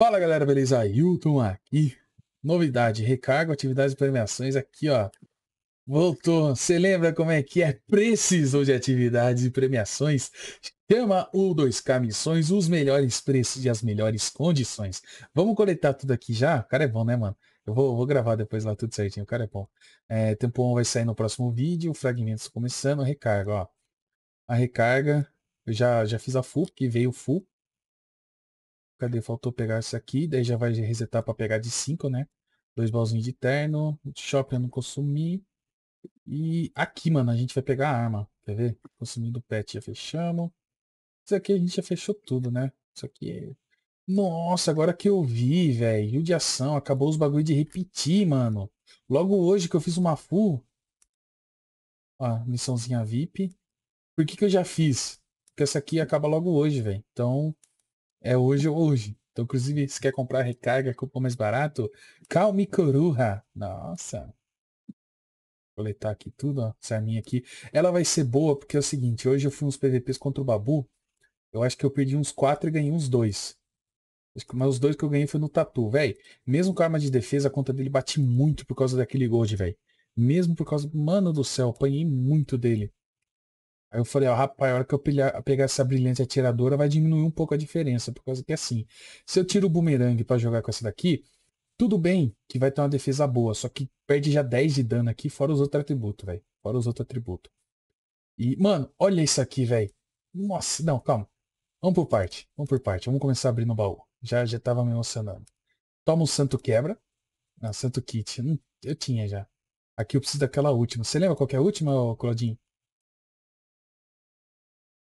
Fala galera, beleza? Hilton aqui. Novidade, recargo, atividades e premiações aqui, ó. Voltou. Você lembra como é que é? Precisou de atividades e premiações? Chama o 2K Missões, os melhores preços e as melhores condições. Vamos coletar tudo aqui já? O cara é bom, né, mano? Eu vou, vou gravar depois lá tudo certinho, o cara é bom. É, tempo 1 vai sair no próximo vídeo, fragmentos começando, recarga, ó. A recarga, eu já, já fiz a full, que veio full. Cadê? Faltou pegar isso aqui. Daí já vai resetar para pegar de 5, né? Dois balzinhos de terno. Shopping eu não consumi. E aqui, mano, a gente vai pegar a arma. Quer ver? Consumindo pet já fechamos. Isso aqui a gente já fechou tudo, né? Isso aqui é... Nossa, agora que eu vi, velho. de ação. Acabou os bagulho de repetir, mano. Logo hoje que eu fiz uma full. Ó, missãozinha VIP. Por que que eu já fiz? Porque essa aqui acaba logo hoje, velho. Então, é hoje ou hoje. Então, inclusive, se quer comprar recarga, cupom mais barato, Calme Coruja. Nossa. Vou coletar aqui tudo, ó, essa arminha aqui. Ela vai ser boa porque é o seguinte, hoje eu fui uns PVPs contra o Babu. Eu acho que eu perdi uns 4 e ganhei uns 2. Mas os dois que eu ganhei foi no Tatu, velho. Mesmo com a arma de defesa, a conta dele bate muito por causa daquele gold, velho. Mesmo por causa... Mano do céu, apanhei muito dele. Aí eu falei, ó, rapaz, a hora que eu pegar, essa brilhante atiradora vai diminuir um pouco a diferença, por causa que assim, se eu tiro o bumerangue para jogar com essa daqui, tudo bem que vai ter uma defesa boa, só que perde já 10 de dano aqui, fora os outros atributos, velho. Fora os outros atributos. E, mano, olha isso aqui, velho. Nossa, não, calma. Vamos por parte, vamos por parte. Vamos começar abrindo o baú. Já, já tava me emocionando. Toma o um santo quebra. Ah, santo kit. Hum, eu tinha já. Aqui eu preciso daquela última. Você lembra qual é a última, Claudinho?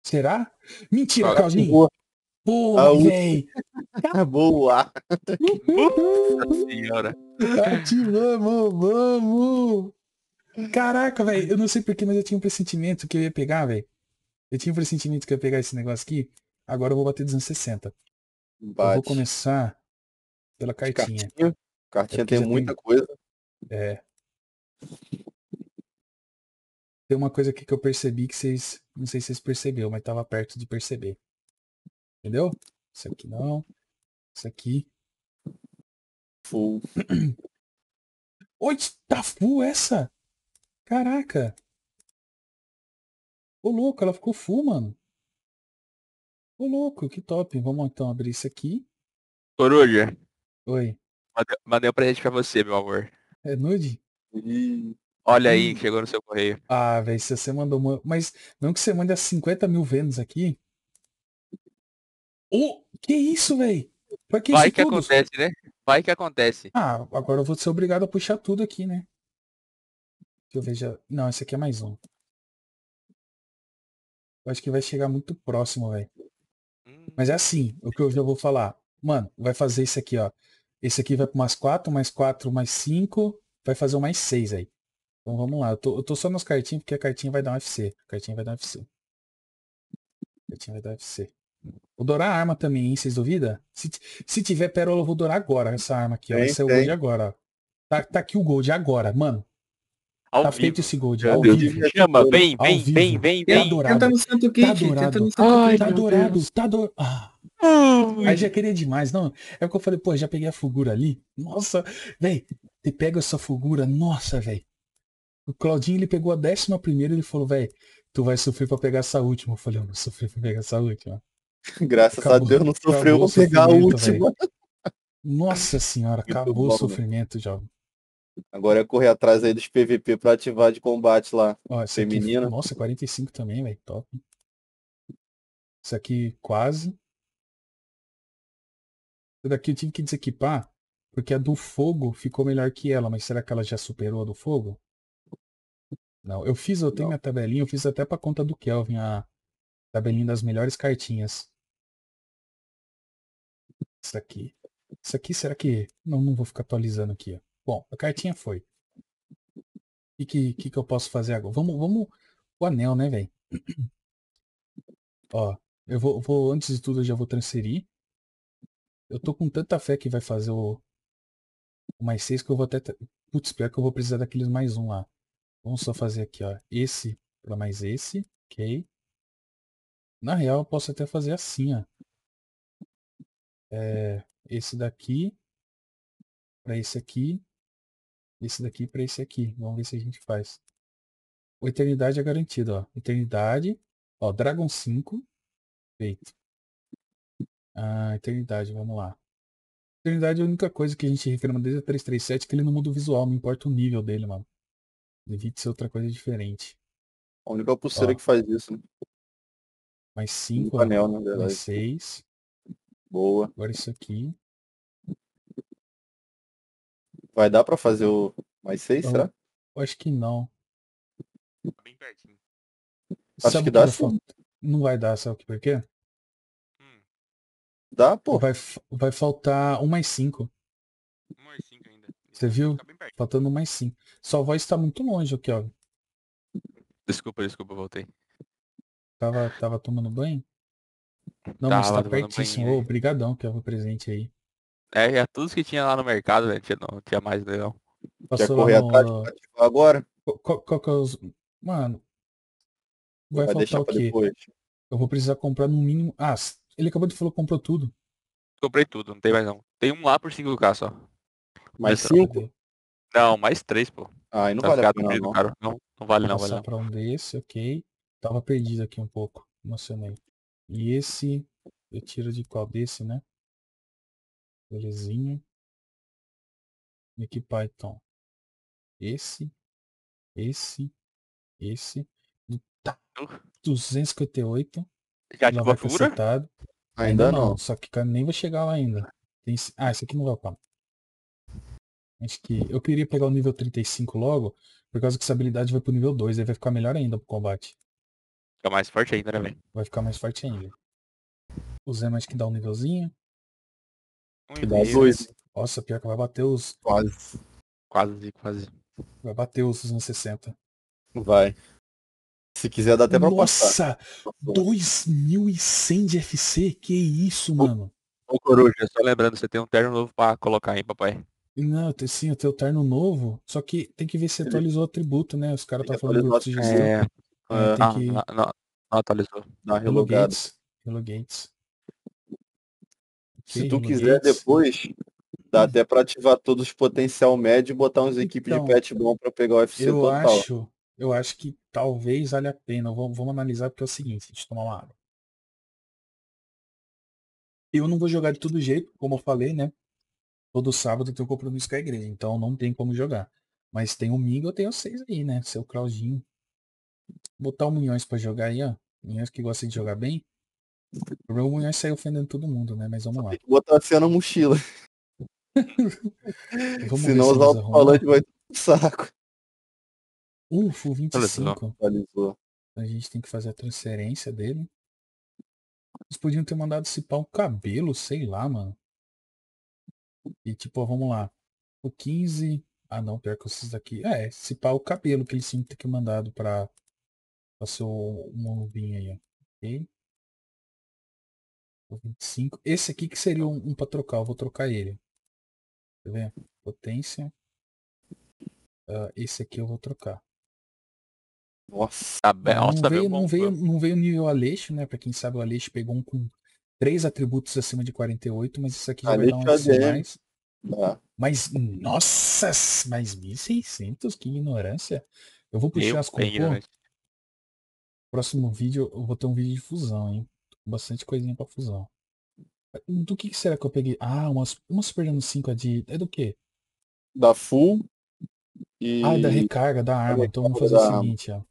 Será? Mentira, Agora, Claudinho. Boa. Boa, Boa. Nossa senhora. Vamos, vamos. Caraca, velho. Eu não sei porquê, mas eu tinha um pressentimento que eu ia pegar, velho. Eu tinha um pressentimento que eu ia pegar esse negócio aqui. Agora eu vou bater 260. Bate. Eu vou começar pela cartinha. Cartinha, cartinha tem muita tem... coisa. É tem uma coisa aqui que eu percebi que vocês. Não sei se vocês perceberam, mas estava perto de perceber. Entendeu? Isso aqui não. Isso aqui. Full. Oi, tá full essa? Caraca. Ô louco, ela ficou full, mano. Ô louco, que top. Vamos então abrir isso aqui. Coruja. Oi. Mandei, um presente pra você, meu amor. É nude? Ih. Olha aí, hum. chegou no seu correio. Ah, velho, se você mandou uma... Mas não que você mande as 50 mil Vênus aqui. Oh, que isso, velho? Vai que tudo? acontece, né? Vai que acontece. Ah, agora eu vou ser obrigado a puxar tudo aqui, né? Que eu veja. Não, esse aqui é mais um. Eu acho que vai chegar muito próximo, velho. Hum. Mas é hum. assim, o que eu já vou falar. Mano, vai fazer isso aqui, ó. Esse aqui vai para umas 4, mais 4, mais 5. Vai fazer um mais 6 aí. Então vamos lá. Eu tô, eu tô só nos cartinhas porque a cartinha vai dar um FC. A cartinha vai dar um FC. A cartinha vai dar um FC. Vou dourar a arma também, hein? Vocês duvidam? Se, se tiver pérola, eu vou dourar agora essa arma aqui, ó. Tem, esse é o tem. gold agora, ó. Tá, tá aqui o gold agora, mano. Ao tá vivo. feito esse gold. Meu ao vivo. Deus. Chama, vem, vem, vem, vem, Tá dourado. Tenta no Santo Kate, tá dourado. Ai, tá dourado, tá dourado. Ah. Aí já queria demais, não. É o que eu falei, pô, já peguei a figura ali. Nossa, velho, você pega essa figura, nossa, velho. O Claudinho, ele pegou a décima primeira e ele falou, velho, tu vai sofrer para pegar essa última. Eu falei, eu não sofri para pegar essa última. Graças acabou, a Deus não sofreu pra pegar a última. Véio. Nossa senhora, acabou bom, o né? sofrimento, já. Agora é correr atrás aí dos PVP para ativar de combate lá. Ó, Feminina. Aqui, nossa, 45 também, velho. Top. Isso aqui quase. Isso daqui eu tive que desequipar, porque a do fogo ficou melhor que ela, mas será que ela já superou a do fogo? Não, eu fiz, eu tenho Não. minha tabelinha, eu fiz até pra conta do Kelvin a tabelinha das melhores cartinhas. Isso aqui. Isso aqui, será que... Não, não vou ficar atualizando aqui. Ó. Bom, a cartinha foi. O que, que, que eu posso fazer agora? Vamos, vamos... O anel, né, velho? Ó, eu vou, vou, antes de tudo, eu já vou transferir. Eu tô com tanta fé que vai fazer o, o mais seis que eu vou até... Putz, pior que eu vou precisar daqueles mais um lá. Vamos só fazer aqui, ó, esse para mais esse, ok? Na real, eu posso até fazer assim, ó. É, esse daqui para esse aqui, esse daqui para esse aqui. Vamos ver se a gente faz. O Eternidade é garantido, ó. Eternidade, ó, Dragon 5, feito. Ah, Eternidade, vamos lá. Eternidade é a única coisa que a gente reclama desde a 337 que ele é não muda o visual, não importa o nível dele, mano. Evite ser outra coisa diferente. A única pulseira Ó. que faz isso, né? Mais 5, anel, né? Mais 6. Boa. Agora isso aqui. Vai dar pra fazer o mais 6, será? Eu acho que não. Tá bem pertinho. Acho sabe que dá sim. Não vai dar, sabe por quê? Hum. Dá, pô. Vai, vai faltar 1 um mais 5. 1 um mais 5. Você viu? Faltando mais sim. Sua voz tá muito longe aqui, ó. Desculpa, desculpa, voltei. Tava, tava tomando banho? Não, mas Tava tá pertíssimo. banho, Ô, que é o presente aí. É, é tudo que tinha lá no mercado, né? Tinha, não tinha mais legal. Né, Passou lá correr atrás no... ativar agora? Qual, que é os... Mano... Vai, Vai faltar o quê? depois. Eu vou precisar comprar no mínimo... Ah, ele acabou de falar que comprou tudo. Comprei tudo, não tem mais não. Tem um lá por 5k só. Mais cinco? Não, mais três, pô. Ah, não vale a pena, não. Cara. não. Não vale não, vale não. para um desse, ok. Tava perdido aqui um pouco, emocionei. E esse, eu tiro de qual desse, né? Belezinha. Equipar então Esse, esse, esse. Tá. 258. Uh. Já ativou a figura? Ainda, ainda não. não. Só que nem vou chegar lá ainda. Tem... Ah, esse aqui não vai upar. Acho que eu queria pegar o nível 35 logo, por causa que essa habilidade vai pro nível 2, aí vai ficar melhor ainda pro combate. Fica mais forte ainda, né, velho? Vai ficar mais forte ainda. O Zema mais que dá um nívelzinho. Um que dá dois. Né? Nossa, pior que vai bater os. Quase. Quase, quase. Vai bater os 60. Vai. Se quiser dá até pra Nossa, passar. Nossa, 2100 de FC? Que isso, mano? Ô, ô Coruja, só lembrando, você tem um terno novo pra colocar aí, papai. Não, sim, eu tenho o terno novo, só que tem que ver se atualizou o atributo, né? Os caras estão tá falando de gestão. É, né, é, tem não, que... não, não, não atualizou. Não, relogado. Relogates. Se okay, tu quiser depois, dá hum. até para ativar todos os potencial médio e botar uns equipes então, de pet bom para pegar o UFC eu total. Acho, eu acho que talvez valha a pena. Vamos, vamos analisar porque é o seguinte, deixa eu tomar uma água. Eu não vou jogar de todo jeito, como eu falei, né? todo sábado eu tenho compromisso com a igreja, então não tem como jogar. Mas tem o Mingo, eu tenho seis aí, né? Seu Claudinho. Botar o Munhões pra jogar aí, ó. Munhões que gosta de jogar bem. O Munhões sai ofendendo todo mundo, né? Mas vamos lá. Tem que botar você na mochila. se não usar o falantes vai pro saco. Ufo, 25. Atualizou. A gente tem que fazer a transferência dele. Eles podiam ter mandado cipar o cabelo, sei lá, mano. E tipo, vamos lá. O 15. Ah não, pior que esses daqui. É, se pá o cabelo que ele sempre tem que mandado pra, pra seu uma aí, ó. Ok. O 25. Esse aqui que seria um, um pra trocar. Eu vou trocar ele. Tá vendo? Potência. Uh, esse aqui eu vou trocar. Nossa, não, não veio, não, veio, não veio nível Aleixo, né? Pra quem sabe o Aleixo pegou um com três atributos acima de 48, mas isso aqui já ah, vai dar um mais. É. Mas, nossa, mas 1600, que ignorância. Eu vou puxar Meu as compor. Né? Próximo vídeo, eu vou ter um vídeo de fusão, hein? Bastante coisinha pra fusão. Do que, que será que eu peguei? Ah, uma, uma Super Dano 5 é de... É do quê? Da Full e... Ah, é da recarga, da arma. então vamos fazer o seguinte, ó.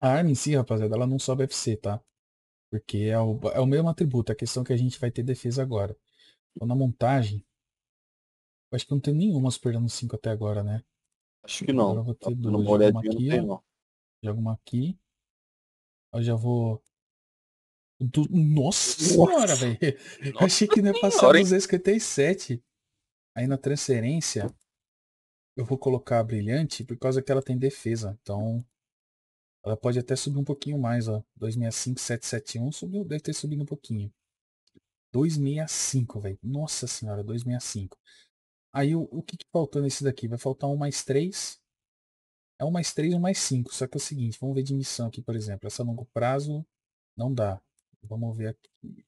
A arma em si, rapaziada, ela não sobe FC, tá? Porque é o, é o mesmo atributo, é a questão que a gente vai ter defesa agora. Então na montagem, Acho que não tem nenhuma superando 5 até agora, né? Acho que não. Agora vou ter duas. Numa não tem, não. Jogo uma aqui. Eu já vou. Nossa, Nossa senhora, velho. Achei que não ia passar senhora, 257. Aí na transferência, eu vou colocar a brilhante por causa que ela tem defesa. Então, ela pode até subir um pouquinho mais, ó. 265, 771 subiu, deve ter subido um pouquinho. 265, velho. Nossa senhora, 265. Aí o, o que, que faltou nesse daqui? Vai faltar um mais três, É um mais três, um mais cinco. Só que é o seguinte, vamos ver de missão aqui, por exemplo. Essa a longo prazo não dá. Vamos ver aqui.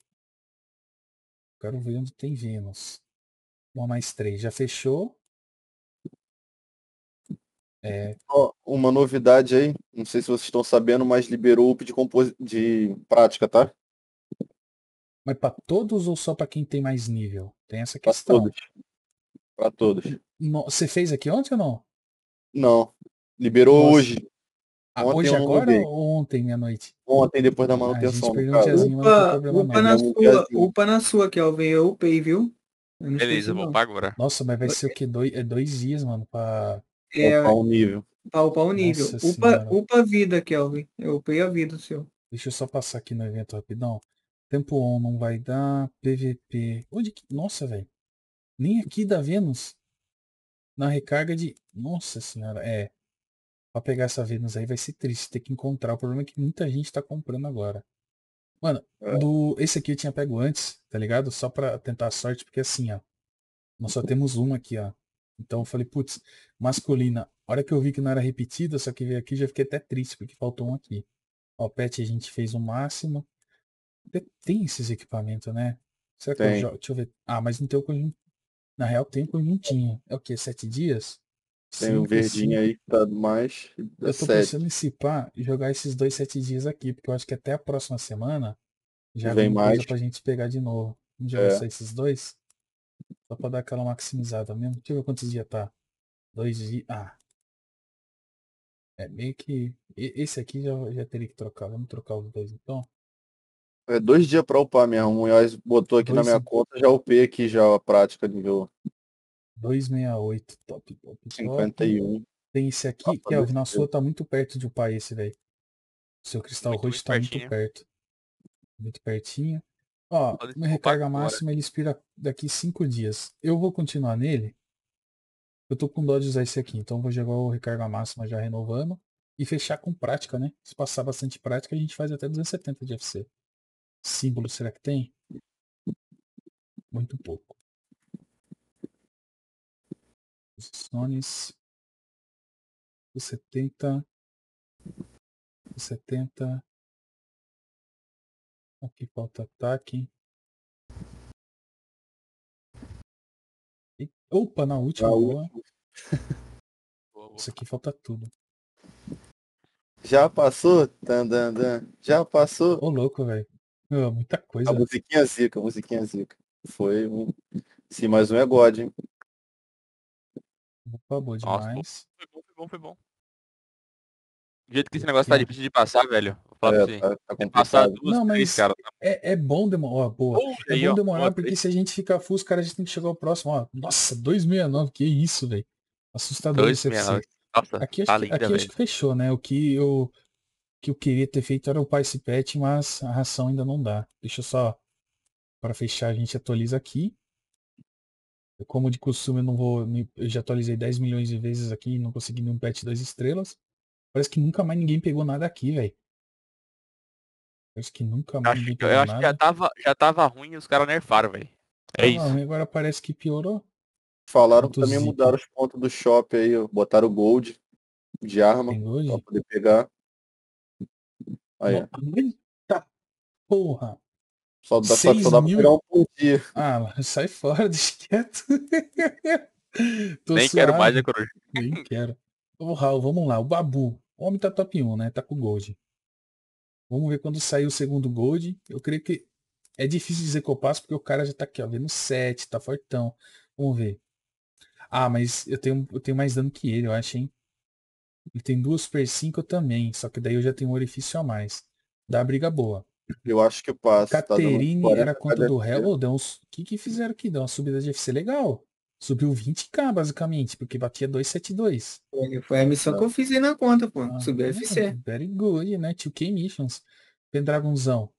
Quero ver onde tem Vênus. um mais três. já fechou. É... Oh, uma novidade aí, não sei se vocês estão sabendo, mas liberou o de, compos... de prática, tá? Mas para todos ou só para quem tem mais nível? Tem essa questão. Pra todos. Pra todos. você fez aqui ontem ou não? Não. Liberou Nossa. hoje. Ah, hoje agora ou ontem à noite? Ontem, depois da manutenção. Ah, a gente upa, upa, na sua, upa na sua, Kelvin. Eu upei, viu? Eu Beleza, vou pagar agora. Nossa, mas vai ser o que? Dois, é dois dias, mano, pra é, upar o um nível. Pra upar o um nível. upa, upa a vida, Kelvin. Eu upei a vida, seu. Deixa eu só passar aqui no evento rapidão. Tempo on não vai dar. PVP. Onde que... Nossa, velho. Nem aqui da Vênus. Na recarga de. Nossa senhora, é. Pra pegar essa Vênus aí vai ser triste ter que encontrar. O problema é que muita gente tá comprando agora. Mano, é. do... esse aqui eu tinha pego antes, tá ligado? Só pra tentar a sorte, porque assim, ó. Nós só temos uma aqui, ó. Então eu falei, putz, masculina. A hora que eu vi que não era repetida, só que veio aqui, já fiquei até triste, porque faltou um aqui. Ó, pet a gente fez o máximo. Tem esses equipamentos, né? Será que tem. eu jogo? Deixa eu ver. Ah, mas não tem o conjunto na real tem um conjuntinho. É o que? Sete dias? Tem um verdinho aí que tá mais. Eu tô sete. pensando em cipar e jogar esses dois sete dias aqui, porque eu acho que até a próxima semana já vem, vem mais pra gente pegar de novo. Vamos jogar é. só esses dois? Só pra dar aquela maximizada mesmo. Deixa eu ver quantos dias tá. Dois dias. Ah. É meio que. Esse aqui já, já teria que trocar. Vamos trocar os dois então. É dois dias para upar mesmo. O Munhoz botou aqui dois... na minha conta, já upei aqui já a prática nível. 268, top, top, top. 51. Tem esse aqui, ah, Kelvin, na sua tá muito perto de upar esse, velho. Seu cristal muito, roxo muito tá pertinho. muito perto. Muito pertinho. Ó, uma recarga máxima agora. ele expira daqui 5 dias. Eu vou continuar nele. Eu tô com dó de usar esse aqui, então vou jogar o recarga máxima já renovando. E fechar com prática, né? Se passar bastante prática, a gente faz até 270 de FC. Símbolo, será que tem? Muito pouco. Posições. 70. 70. Aqui falta ataque. E, opa, na última. Na boa. Isso aqui falta tudo. Já passou? Dan, dan, dan. Já passou? Ô louco, velho muita coisa. A né? musiquinha zica, a musiquinha zica. Foi um. Sim, mais um é God, hein? Opa, boa demais. Nossa, foi bom, foi bom, foi bom. Do jeito que esse negócio tá difícil de passar, velho. É, tá, tá é, passar duas, não, mas cara. É, é bom demorar. boa. Oh, é aí, bom demorar, ó, porque se a gente ficar full, os caras a gente tem que chegar ao próximo. Ó, nossa, 269, que isso, velho. Assustador. 269. Nossa, aqui, tá acho, linda, aqui acho, que fechou, né? O que eu que eu queria ter feito era upar esse pet, mas a ração ainda não dá. Deixa eu só, para fechar, a gente atualiza aqui. como de costume, eu não vou. Eu já atualizei 10 milhões de vezes aqui e não consegui nenhum pet das estrelas. Parece que nunca mais ninguém pegou nada aqui, velho. Parece que nunca mais acho, ninguém pegou eu acho nada. Que já tava, já tava ruim e os caras nerfaram, velho. É ah, isso. Agora parece que piorou. Falaram que também mudaram os pontos do shopping aí, botaram o gold de arma pra poder pegar. Aí. Eita porra! Só dá, só, só dá mil... pra pegar um por Ah, sai fora, deixa Nem quero mais, né, Coruja? Nem quero. Vamos Raul, vamos lá. O Babu. O homem tá top 1, né? Tá com Gold. Vamos ver quando sair o segundo Gold. Eu creio que é difícil dizer que eu passo, porque o cara já tá aqui, ó, vendo 7, tá fortão. Vamos ver. Ah, mas eu tenho, eu tenho mais dano que ele, eu acho, hein? Ele tem duas per 5 também, só que daí eu já tenho um orifício a mais. Dá briga boa. Eu acho que passo. Tá Caterine tá era conta do Hello, deu uns... O que que fizeram aqui? Deu uma subida de FC legal. Subiu 20k, basicamente, porque batia 272. Foi a missão que eu fiz aí na conta, pô. Ah, Subiu é, FC. Very good, né? 2K Missions. Pendragonzão.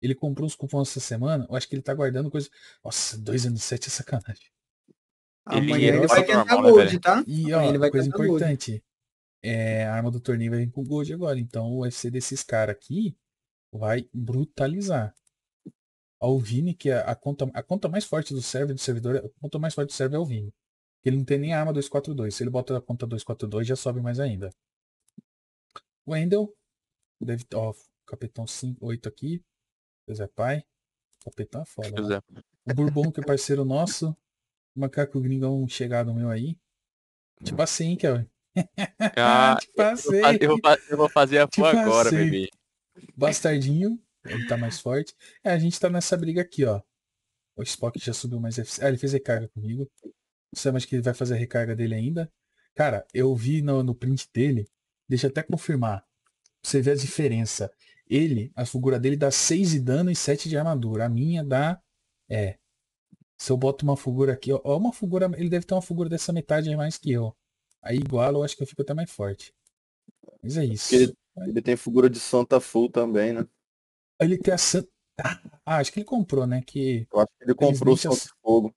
Ele comprou uns cupons essa semana. Eu acho que ele tá guardando coisa. Nossa, 207 é sacanagem. Ele, Amanhã ele, vai tentar gold, tá? E ó, ele vai coisa importante. Gold é, a arma do torneio vai vir com o Gold agora. Então o UFC desses caras aqui vai brutalizar. Ao Vini, que é a, conta, a conta mais forte do server, do servidor, a conta mais forte do server é o Vini. Ele não tem nem a arma 242. Se ele bota a conta 242, já sobe mais ainda. Wendel. Deve, ó, capitão 5, 8 aqui. José Pai. Capitão é tá foda. José. Né? O Bourbon, que é parceiro nosso. O macaco gringão chegado meu aí. Tipo assim, é Ah, ah, te passei. Eu, vou, eu vou fazer a fã agora, bebê. Bastardinho, ele tá mais forte. É, a gente tá nessa briga aqui, ó. O Spock já subiu mais FC. Ah, ele fez recarga comigo. Não sei mais que ele vai fazer a recarga dele ainda. Cara, eu vi no, no print dele. Deixa eu até confirmar. Você vê a diferença. Ele, a figura dele dá 6 de dano e 7 de armadura. A minha dá. É. Se eu boto uma figura aqui, ó. Uma figura. Ele deve ter uma figura dessa metade mais que eu. Aí igual eu acho que eu fico até mais forte. Mas é, é isso. Ele, ele, tem figura de Santa Full também, né? Ele tem a Santa. Ah, acho que ele comprou, né? Que... Eu acho que ele comprou o é Santa Fogo.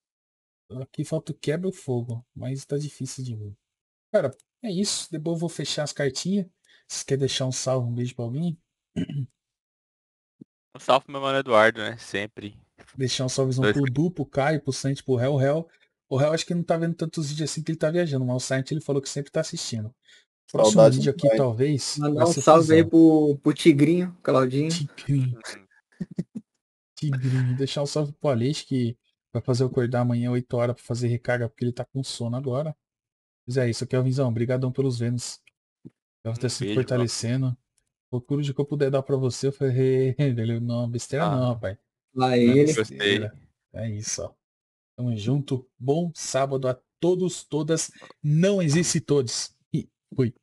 Aqui falta o quebra o fogo, mas tá difícil de ver. Cara, é isso. Depois eu vou fechar as cartinhas. Se quer deixar um salve, um beijo pra alguém? Um salve pro meu mano Eduardo, né? Sempre. Deixar um salvezão Dois... pro Du, pro Caio, pro Sante, pro Hell Hell. O réu acho que não tá vendo tantos vídeos assim que ele tá viajando, mas o Saint ele falou que sempre tá assistindo. Próximo Saudade vídeo aqui, pai. talvez. um salve aí pro, pro Tigrinho, Claudinho. Tigrinho. Tigrinho. Deixar um salve pro Alex, que vai fazer o acordar amanhã 8 horas pra fazer recarga, porque ele tá com sono agora. Mas é isso, aqui é o Vinzão. Obrigadão pelos Vênus. Deve ter um se fortalecendo. Procuro de que eu puder dar pra você. Eu falei, não, besteira ah, não, pai. Lá é ele. É isso, ó. Tamo junto. Bom sábado a todos, todas. Não existe todos. E fui.